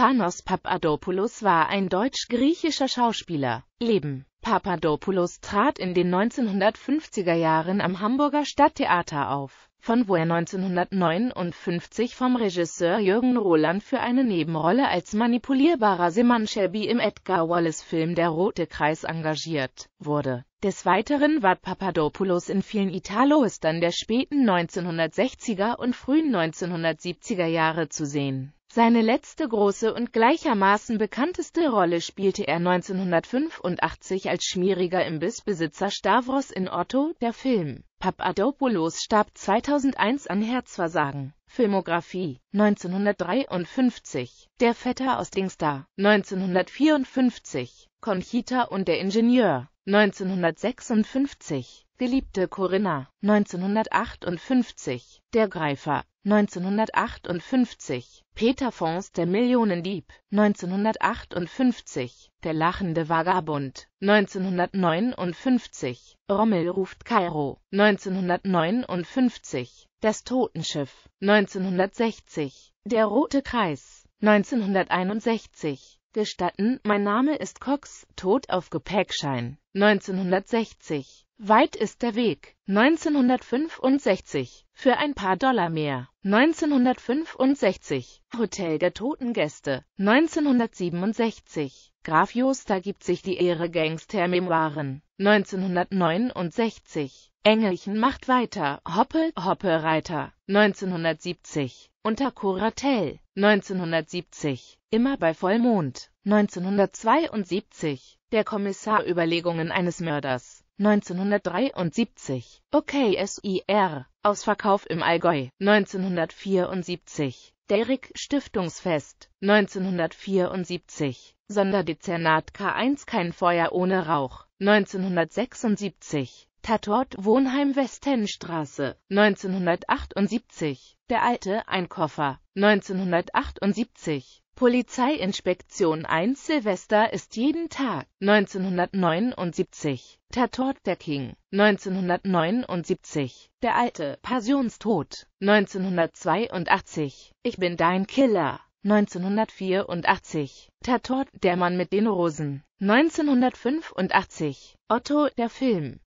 Panos Papadopoulos war ein deutsch-griechischer Schauspieler. Leben Papadopoulos trat in den 1950er Jahren am Hamburger Stadttheater auf, von wo er 1959 vom Regisseur Jürgen Roland für eine Nebenrolle als manipulierbarer Simon Shelby im Edgar Wallace-Film Der Rote Kreis engagiert wurde. Des Weiteren war Papadopoulos in vielen Italo-Western der späten 1960er und frühen 1970er Jahre zu sehen seine letzte große und gleichermaßen bekannteste Rolle spielte er 1985 als schmieriger Imbissbesitzer Stavros in Otto, der Film. Papadopoulos starb 2001 an Herzversagen. Filmografie 1953 Der Vetter aus Dingsda 1954 Conchita und der Ingenieur 1956, Geliebte Corinna, 1958, Der Greifer, 1958, Peter Fons, Der Millionendieb, 1958, Der lachende Vagabund, 1959, Rommel ruft Kairo, 1959, Das Totenschiff, 1960, Der Rote Kreis, 1961, Gestatten, mein Name ist Cox, Tod auf Gepäckschein. 1960 Weit ist der Weg. 1965 Für ein paar Dollar mehr. 1965 Hotel der toten Gäste. 1967 Graf Joster gibt sich die Ehre Gangster-Memoiren. 1969 Engelchen macht weiter. Hoppe, Hoppe Reiter. 1970 Unter Coratel. 1970 Immer bei Vollmond. 1972 Der Kommissar Überlegungen eines Mörders 1973 Okay SIR Ausverkauf im Allgäu 1974 Derrick Stiftungsfest 1974 Sonderdezernat K1 Kein Feuer ohne Rauch 1976 Tatort Wohnheim Westenstraße 1978 Der alte Einkoffer 1978 Polizeiinspektion 1 Silvester ist jeden Tag 1979 Tatort der King 1979 Der alte Passionstod 1982 Ich bin dein Killer 1984 Tatort Der Mann mit den Rosen 1985 Otto der Film